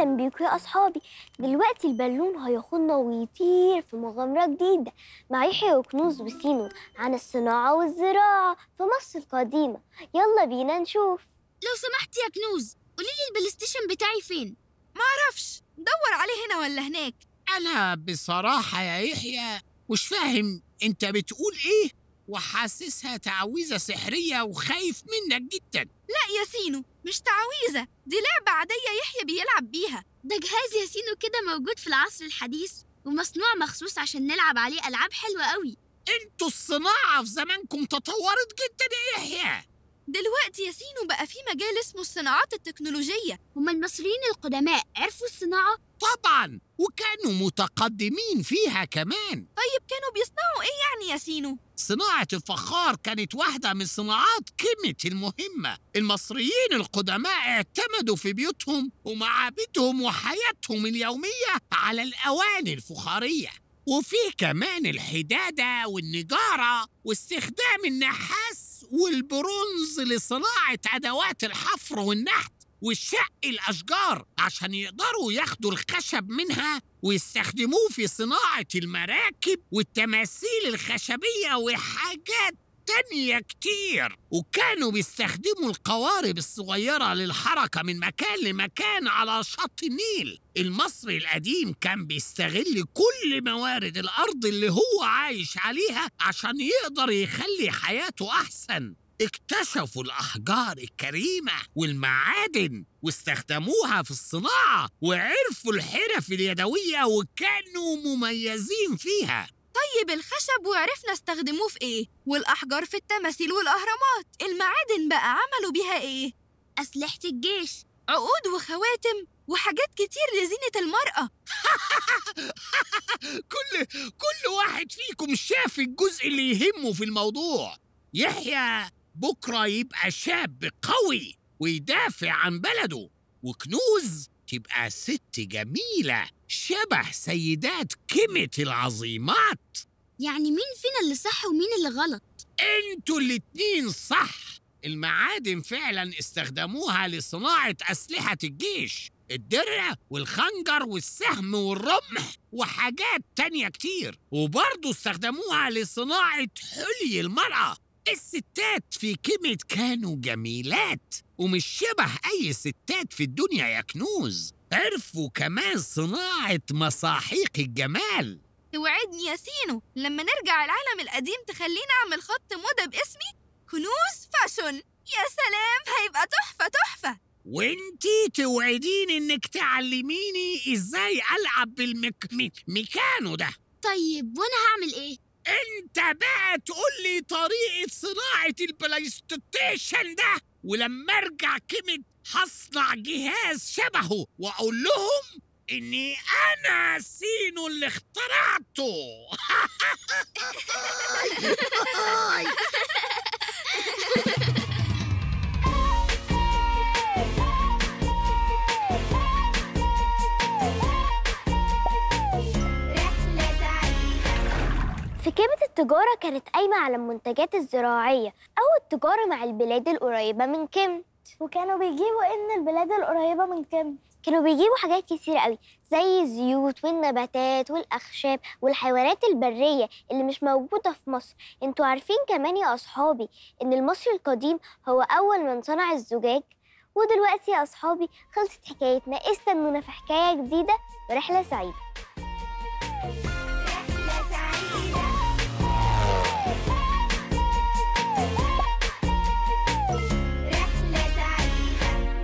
اهلا بيكم يا اصحابي دلوقتي البالون هياخدنا ويطير في مغامره جديده مع يحيى وكنوز وسينو عن الصناعه والزراعه في مصر القديمه يلا بينا نشوف لو سمحتي يا كنوز قولي لي البلاي ستيشن بتاعي فين ما اعرفش دور عليه هنا ولا هناك انا بصراحه يا يحيى مش فاهم انت بتقول ايه وحاسسها تعويذة سحرية وخايف منك جدا لا يا سينو مش تعويذة دي لعبة عادية يحيى بيلعب بيها ده جهاز يا سينو كده موجود في العصر الحديث ومصنوع مخصوص عشان نلعب عليه ألعاب حلوة قوي انتوا الصناعة في زمانكم تطورت جدا يا يحيى دلوقتي يا سينو بقى في مجال اسمه الصناعات التكنولوجية هما المصريين القدماء عرفوا الصناعة؟ طبعا وكانوا متقدمين فيها كمان طيب كانوا بيصنعوا يا سينو؟ صناعة الفخار كانت واحدة من صناعات كيمت المهمة المصريين القدماء اعتمدوا في بيوتهم ومعابدهم وحياتهم اليومية على الأواني الفخارية وفي كمان الحدادة والنجارة واستخدام النحاس والبرونز لصناعة أدوات الحفر والنحت وشق الأشجار عشان يقدروا ياخدوا الخشب منها ويستخدموه في صناعة المراكب والتماثيل الخشبية وحاجات تانية كتير وكانوا بيستخدموا القوارب الصغيرة للحركة من مكان لمكان على شط النيل المصري القديم كان بيستغل كل موارد الأرض اللي هو عايش عليها عشان يقدر يخلي حياته أحسن اكتشفوا الأحجار الكريمة والمعادن واستخدموها في الصناعة وعرفوا الحرف اليدوية وكانوا مميزين فيها طيب الخشب وعرفنا استخدموه في إيه؟ والأحجار في التماثيل والأهرامات المعادن بقى عملوا بيها إيه؟ أسلحة الجيش عقود وخواتم وحاجات كتير لزينة المرأة كل كل واحد فيكم شاف الجزء اللي يهمه في الموضوع يحيى بكرة يبقى شاب قوي ويدافع عن بلده وكنوز تبقى ست جميلة شبه سيدات كيمة العظيمات يعني مين فينا اللي صح ومين اللي غلط؟ انتوا الاتنين صح المعادن فعلا استخدموها لصناعة أسلحة الجيش الدرع والخنجر والسهم والرمح وحاجات تانية كتير وبرضه استخدموها لصناعة حلي المرأة الستات في كلمة كانوا جميلات ومش شبه أي ستات في الدنيا يا كنوز عرفوا كمان صناعة مساحيق الجمال توعدني يا سينو لما نرجع العالم القديم تخليني أعمل خط موضة باسمي كنوز فاشون يا سلام هيبقى تحفة تحفة وانتي توعديني انك تعلميني ازاي العب بالمك ميكانو ده طيب وانا هعمل ايه انت بقى تقول لي طريقة صناعة البلايستيشن ده ولما ارجع كمد هصنع جهاز شبهه واقول لهم اني انا سينو اللي اخترعته التجارة كانت قايمة على المنتجات الزراعية أو التجارة مع البلاد القريبة من كيمت وكانوا بيجيبوا إن البلاد القريبة من كيمت كانوا بيجيبوا حاجات كتير قوي زي الزيوت والنباتات والأخشاب والحيوانات البرية اللي مش موجودة في مصر انتوا عارفين كمان يا أصحابي إن المصري القديم هو أول من صنع الزجاج ودلوقتي يا أصحابي خلصت حكايتنا استنونا في حكاية جديدة ورحلة سعيدة